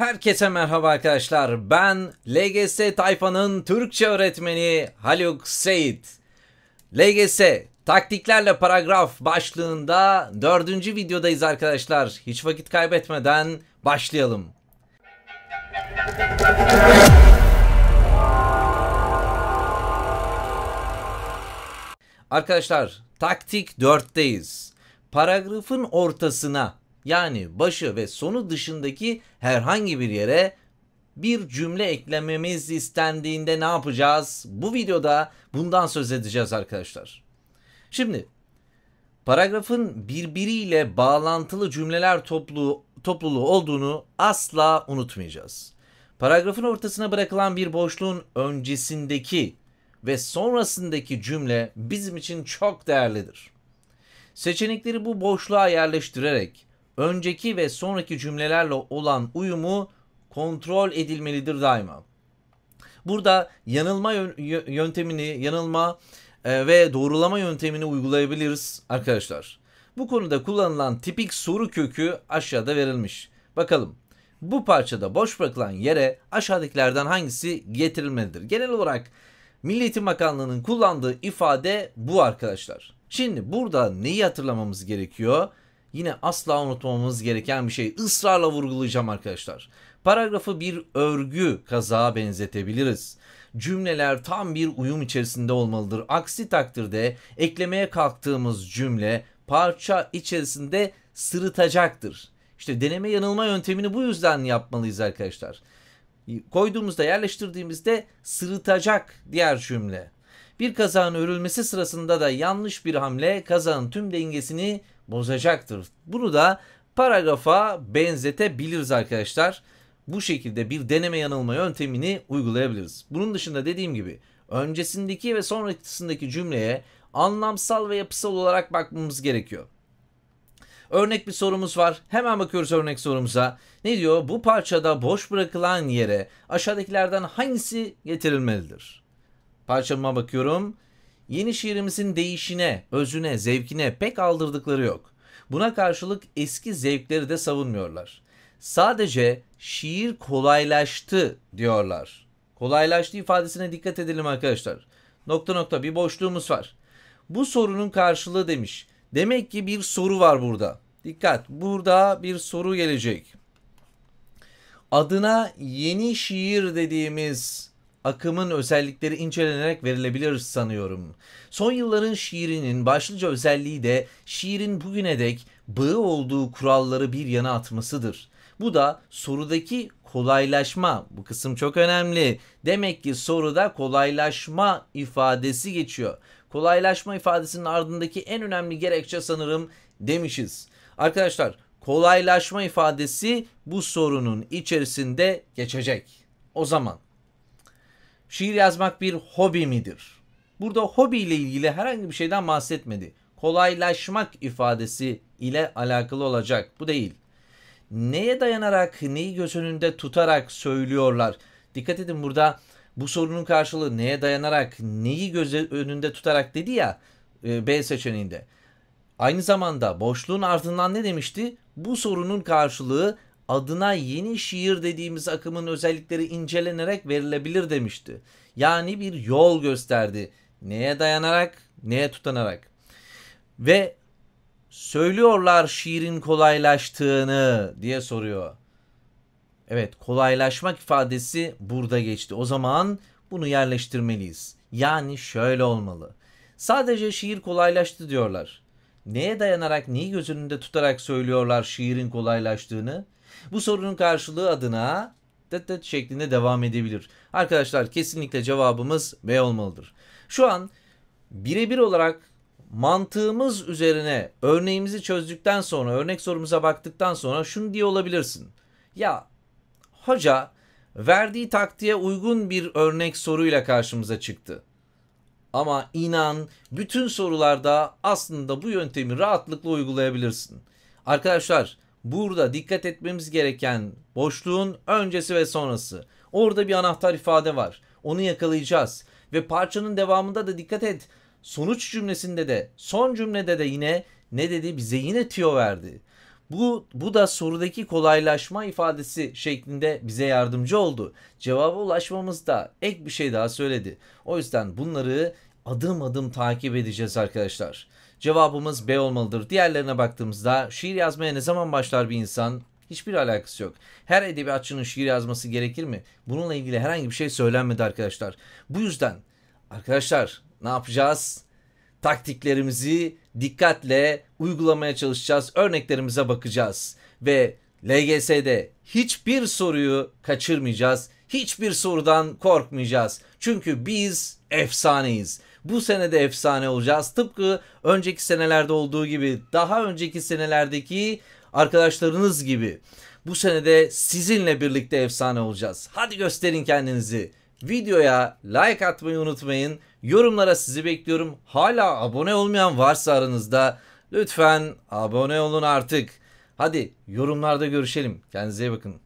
Herkese merhaba arkadaşlar. Ben LGS Tayfa'nın Türkçe öğretmeni Haluk Seyit. LGS taktiklerle paragraf başlığında dördüncü videodayız arkadaşlar. Hiç vakit kaybetmeden başlayalım. Arkadaşlar taktik 4'teyiz. Paragrafın ortasına yani başı ve sonu dışındaki herhangi bir yere bir cümle eklememiz istendiğinde ne yapacağız? Bu videoda bundan söz edeceğiz arkadaşlar. Şimdi paragrafın birbiriyle bağlantılı cümleler toplu, topluluğu olduğunu asla unutmayacağız. Paragrafın ortasına bırakılan bir boşluğun öncesindeki ve sonrasındaki cümle bizim için çok değerlidir. Seçenekleri bu boşluğa yerleştirerek önceki ve sonraki cümlelerle olan uyumu kontrol edilmelidir daima. Burada yanılma yöntemini, yanılma e, ve doğrulama yöntemini uygulayabiliriz arkadaşlar. Bu konuda kullanılan tipik soru kökü aşağıda verilmiş. Bakalım bu parçada boş bırakılan yere aşağıdakilerden hangisi getirilmelidir? Genel olarak Milli Eğitim Bakanlığı'nın kullandığı ifade bu arkadaşlar. Şimdi burada neyi hatırlamamız gerekiyor? yine asla unutmamamız gereken bir şey. Israrla vurgulayacağım arkadaşlar. Paragrafı bir örgü kazağa benzetebiliriz. Cümleler tam bir uyum içerisinde olmalıdır. Aksi takdirde eklemeye kalktığımız cümle parça içerisinde sırıtacaktır. İşte deneme yanılma yöntemini bu yüzden yapmalıyız arkadaşlar. Koyduğumuzda yerleştirdiğimizde sırıtacak diğer cümle. Bir kazağın örülmesi sırasında da yanlış bir hamle kazağın tüm dengesini bozacaktır. Bunu da paragrafa benzetebiliriz arkadaşlar. Bu şekilde bir deneme yanılma yöntemini uygulayabiliriz. Bunun dışında dediğim gibi öncesindeki ve sonrasındaki cümleye anlamsal ve yapısal olarak bakmamız gerekiyor. Örnek bir sorumuz var. Hemen bakıyoruz örnek sorumuza. Ne diyor? Bu parçada boş bırakılan yere aşağıdakilerden hangisi getirilmelidir? Parçama bakıyorum. Yeni şiirimizin değişine, özüne, zevkine pek aldırdıkları yok. Buna karşılık eski zevkleri de savunmuyorlar. Sadece şiir kolaylaştı diyorlar. Kolaylaştı ifadesine dikkat edelim arkadaşlar. Nokta nokta bir boşluğumuz var. Bu sorunun karşılığı demiş. Demek ki bir soru var burada. Dikkat burada bir soru gelecek. Adına yeni şiir dediğimiz akımın özellikleri incelenerek verilebilir sanıyorum. Son yılların şiirinin başlıca özelliği de şiirin bugüne dek bağı olduğu kuralları bir yana atmasıdır. Bu da sorudaki kolaylaşma. Bu kısım çok önemli. Demek ki soruda kolaylaşma ifadesi geçiyor. Kolaylaşma ifadesinin ardındaki en önemli gerekçe sanırım demişiz. Arkadaşlar kolaylaşma ifadesi bu sorunun içerisinde geçecek. O zaman Şiir yazmak bir hobi midir? Burada hobi ile ilgili herhangi bir şeyden bahsetmedi. Kolaylaşmak ifadesi ile alakalı olacak. Bu değil. Neye dayanarak, neyi göz önünde tutarak söylüyorlar? Dikkat edin burada bu sorunun karşılığı neye dayanarak, neyi göz önünde tutarak dedi ya e, B seçeneğinde. Aynı zamanda boşluğun ardından ne demişti? Bu sorunun karşılığı adına yeni şiir dediğimiz akımın özellikleri incelenerek verilebilir demişti. Yani bir yol gösterdi. Neye dayanarak, neye tutanarak. Ve söylüyorlar şiirin kolaylaştığını diye soruyor. Evet, kolaylaşmak ifadesi burada geçti. O zaman bunu yerleştirmeliyiz. Yani şöyle olmalı. Sadece şiir kolaylaştı diyorlar. Neye dayanarak, neyi göz önünde tutarak söylüyorlar şiirin kolaylaştığını? Bu sorunun karşılığı adına tıt tıt şeklinde devam edebilir. Arkadaşlar kesinlikle cevabımız B olmalıdır. Şu an birebir olarak mantığımız üzerine örneğimizi çözdükten sonra, örnek sorumuza baktıktan sonra şunu diye olabilirsin. Ya hoca verdiği taktiğe uygun bir örnek soruyla karşımıza çıktı. Ama inan bütün sorularda aslında bu yöntemi rahatlıkla uygulayabilirsin. Arkadaşlar Burada dikkat etmemiz gereken boşluğun öncesi ve sonrası. Orada bir anahtar ifade var. Onu yakalayacağız. Ve parçanın devamında da dikkat et. Sonuç cümlesinde de son cümlede de yine ne dedi bize yine tüyo verdi. Bu, bu da sorudaki kolaylaşma ifadesi şeklinde bize yardımcı oldu. Cevaba ulaşmamızda ek bir şey daha söyledi. O yüzden bunları adım adım takip edeceğiz arkadaşlar. Cevabımız B olmalıdır. Diğerlerine baktığımızda şiir yazmaya ne zaman başlar bir insan? Hiçbir alakası yok. Her edebiyatçının şiir yazması gerekir mi? Bununla ilgili herhangi bir şey söylenmedi arkadaşlar. Bu yüzden arkadaşlar ne yapacağız? Taktiklerimizi dikkatle uygulamaya çalışacağız. Örneklerimize bakacağız ve LGS'de hiçbir soruyu kaçırmayacağız. Hiçbir sorudan korkmayacağız. Çünkü biz efsaneyiz. Bu sene de efsane olacağız. Tıpkı önceki senelerde olduğu gibi, daha önceki senelerdeki arkadaşlarınız gibi. Bu sene de sizinle birlikte efsane olacağız. Hadi gösterin kendinizi. Videoya like atmayı unutmayın. Yorumlara sizi bekliyorum. Hala abone olmayan varsa aranızda lütfen abone olun artık. Hadi yorumlarda görüşelim. Kendinize iyi bakın.